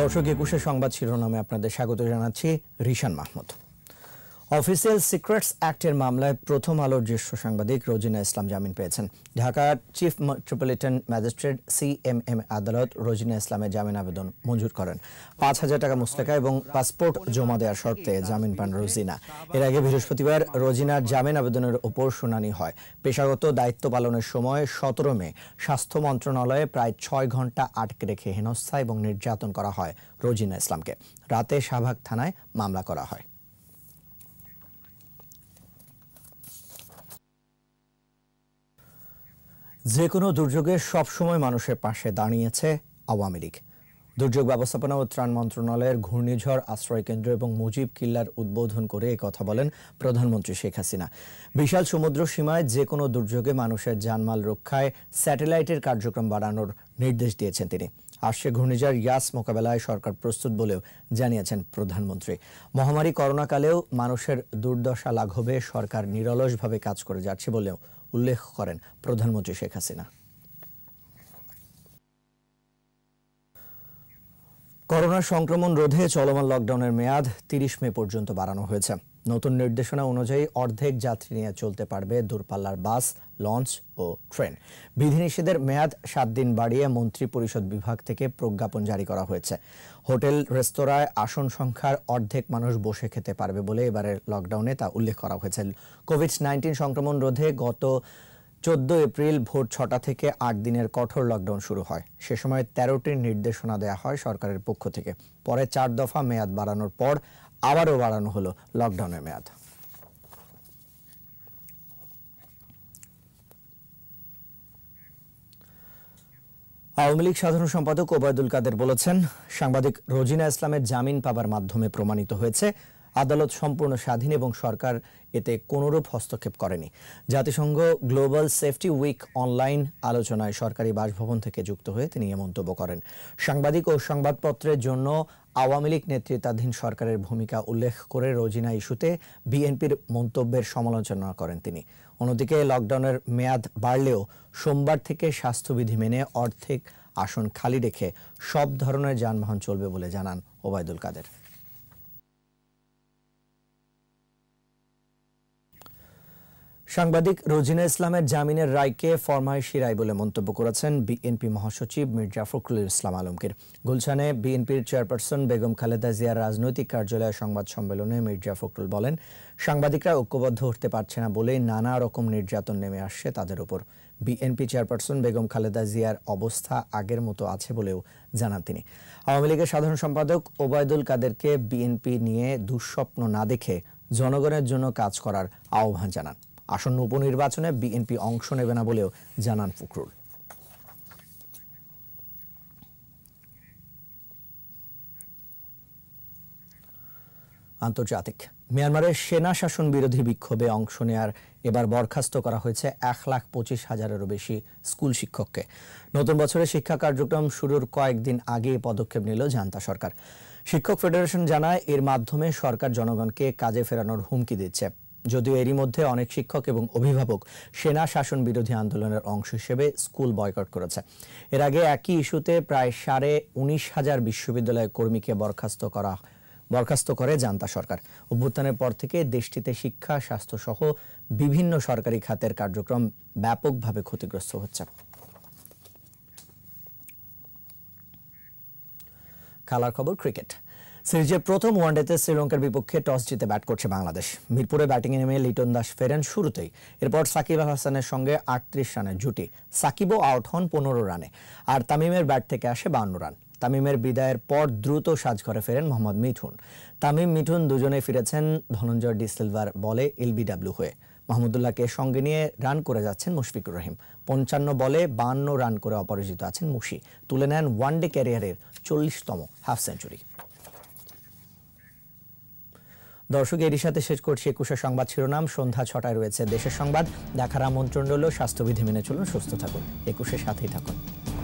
দর্শক একুশে সংবাদ শিরোনামে আপনাদের স্বাগত জানাচ্ছি রিশান মাহমুদ অফিসিয়াল সিক্রেটস অ্যাক্টের মামলায় প্রথম আলোর জ্যেষ্ঠ সাংবাদিক রোজিনা ইসলাম জামিন পেয়েছেন ঢাকার chief metropolitan magistrate C M M আদালত রোজিনা ইসলামের জামিন আবেদন মঞ্জুর করেন পাঁচ হাজার টাকা মুস্তাকা এবং পাসপোর্ট জমা দেওয়ার শর্তে জামিন পান রোজিনা এর আগে বৃহস্পতিবার রোজিনার জামিন আবেদনের ওপর শুনানি হয় পেশাগত দায়িত্ব পালনের সময় সতেরো মে স্বাস্থ্য মন্ত্রণালয়ে প্রায় ছয় ঘন্টা আটকে রেখে হেনস্থা এবং নির্যাতন করা হয় রোজিনা ইসলামকে রাতে শাহবাগ থানায় মামলা করা হয় যে কোনো দুর্যোগে সবসময় মানুষের পাশে দাঁড়িয়েছে আওয়ামী লীগ দুর্যোগ ব্যবস্থাপনা ও ত্রাণ মন্ত্রণালয়ের ঘূর্ণিঝড় আশ্রয় কেন্দ্র এবং মুজিব কিল্লার উদ্বোধন করে কথা বলেন প্রধানমন্ত্রী শেখ হাসিনা বিশাল সমুদ্র সীমায় যে কোনো দুর্যোগে মানুষের জানমাল রক্ষায় স্যাটেলাইটের কার্যক্রম বাড়ানোর নির্দেশ দিয়েছেন তিনি আসছে ঘূর্ণিঝড় ইয়াস মোকাবেলায় সরকার প্রস্তুত বলেও জানিয়েছেন প্রধানমন্ত্রী মহামারী করোনাকালেও মানুষের দুর্দশা লাঘবে সরকার নিরলসভাবে কাজ করে যাচ্ছে বলেও উল্লেখ করেন প্রধানমন্ত্রী শেখ হাসিনা করোনা সংক্রমণ রোধে চলমান লকডাউনের মেয়াদ তিরিশ মে পর্যন্ত বাড়ানো হয়েছে নতুন নির্দেশনা অনুযায়ী অর্ধেক যাত্রী নিয়ে চলতে পারবে দূরপাল্লার বাস লঞ্চ ও ট্রেন বিধিনিষেধের মেয়াদ সাত দিন বাড়িয়ে মন্ত্রী পরিষদ বিভাগ থেকে প্রজ্ঞাপন জারি করা হয়েছে হোটেল রেস্তোরাঁয় আসন সংখ্যার অর্ধেক মানুষ বসে খেতে পারবে বলে এবারের লকডাউনে তা উল্লেখ করা হয়েছে কোভিড নাইন্টিন সংক্রমণ রোধে গত চোদ্দ এপ্রিল ভোর ছটা থেকে আট দিনের কঠোর লকডাউন শুরু হয় সে সময় তেরোটি নির্দেশনা দেওয়া হয় সরকারের পক্ষ থেকে পরে চার দফা মেয়াদ বাড়ানোর পর আবারও বাড়ানো হলো লকডাউনের মেয়াদ আওয়ামী লীগ সাধারণ সম্পাদক ওবায়দুল কাদের বলেছেন সাংবাদিক রোজিনা ইসলামের জামিন পাবার মাধ্যমে প্রমাণিত হয়েছে আদালত সম্পূর্ণ স্বাধীন এবং সরকার এতে কোনোরূপ হস্তক্ষেপ করেনি জাতিসংঘ গ্লোবাল সেফটি উইক অনলাইন আলোচনায় সরকারি বাসভবন থেকে যুক্ত হয়ে তিনি এ মন্তব্য করেন সাংবাদিক ও সংবাদপত্রের জন্য আওয়ামী লীগ নেতৃত্বাধীন সরকারের ভূমিকা উল্লেখ করে রোজিনা ইস্যুতে বিএনপির মন্তব্যের সমালোচনা করেন তিনি অন্যদিকে লকডাউনের মেয়াদ বাড়লেও সোমবার থেকে স্বাস্থ্যবিধি মেনে অর্ধেক আসন খালি রেখে সব ধরনের যানবাহন চলবে বলে জানান ওবায়দুল কাদের সাংবাদিক রোজিনা ইসলামের জামিনের রায়কে ফরমায় শিরাই বলে মন্তব্য করেছেন বিএনপি মহাসচিব মির্জা ফখরুল ইসলাম আলমকে গুলশানে বিএনপির চেয়ারপারসন বেগম খালেদা জিয়ার রাজনৈতিক কার্যালয়ে সংবাদ সম্মেলনে মির্জা ফখরুল বলেন সাংবাদিকরা ঐক্যবদ্ধ হতে পারছে না বলেই নানা রকম নির্যাতন নেমে আসছে তাদের উপর বিএনপি চেয়ারপারসন বেগম খালেদা জিয়ার অবস্থা আগের মতো আছে বলেও জানান তিনি আওয়ামী লীগের সাধারণ সম্পাদক ওবায়দুল কাদেরকে বিএনপি নিয়ে দুঃস্বপ্ন না দেখে জনগণের জন্য কাজ করার আহ্বান জানান আসন্ন উপনির্বাচনে বিএনপি অংশ নেবে না বলেও জানান ফখরুল আন্তর্জাতিক মিয়ানমারের সেনা শাসন বিরোধী বিক্ষোভে অংশ নেয়ার এবার বরখাস্ত করা হয়েছে এক লাখ পঁচিশ হাজারেরও বেশি স্কুল শিক্ষককে নতুন বছরের শিক্ষা কার্যক্রম শুরুর কয়েকদিন আগে পদক্ষেপ নিল জান্তা সরকার শিক্ষক ফেডারেশন জানায় এর মাধ্যমে সরকার জনগণকে কাজে ফেরানোর হুমকি দিচ্ছে যদিও এরই মধ্যে অনেক শিক্ষক এবং অভিভাবক সেনা শাসন বিরোধী আন্দোলনের অংশ হিসেবে স্কুল বয়কট করেছে এর আগে একই ইস্যুতে প্রায় সাড়ে উনিশ হাজার বিশ্ববিদ্যালয় কর্মীকে বরখাস্ত করা বরখাস্ত করে জান্তা সরকার অভ্যুত্থানের পর থেকে দেশটিতে শিক্ষা স্বাস্থ্যসহ বিভিন্ন সরকারি খাতের কার্যক্রম ব্যাপকভাবে ক্ষতিগ্রস্ত হচ্ছে খেলার খবর ক্রিকেট সিরিজের প্রথম ওয়ানডেতে শ্রীলঙ্কার বিপক্ষে টস জিতে ব্যাট করছে বাংলাদেশ মিরপুরে ব্যাটিংয়ে নেমে লিটন দাস ফেরেন শুরুতেই এরপর সাকিব আল হাসানের সঙ্গে আটত্রিশ রানের জুটি সাকিবও আউট হন পনেরো রানে আর তামিমের ব্যাট থেকে আসে বান্ন রান তামিমের বিদায়ের পর দ্রুত সাজঘরে ফেরেন মোহাম্মদ মিঠুন তামিম মিঠুন দুজনে ফিরেছেন ধনঞ্জয় ডিসিলভার বলে এলবিডাব্লিউ হয়ে মাহমুদুল্লাহকে সঙ্গে নিয়ে রান করে যাচ্ছেন মুশফিকুর রহিম পঞ্চান্ন বলে বান্ন রান করে অপরাজিত আছেন মুশি তুলে নেন ওয়ানডে ক্যারিয়ারের চল্লিশতম হাফ সেঞ্চুরি দর্শক এরই সাথে শেষ করছি একুশে সংবাদ শিরোনাম সন্ধ্যা ছটায় রয়েছে দেশের সংবাদ দেখার আমন্ত্রণ রইল স্বাস্থ্যবিধি মেনে চলুন সুস্থ থাকুন একুশের সাথেই থাকুন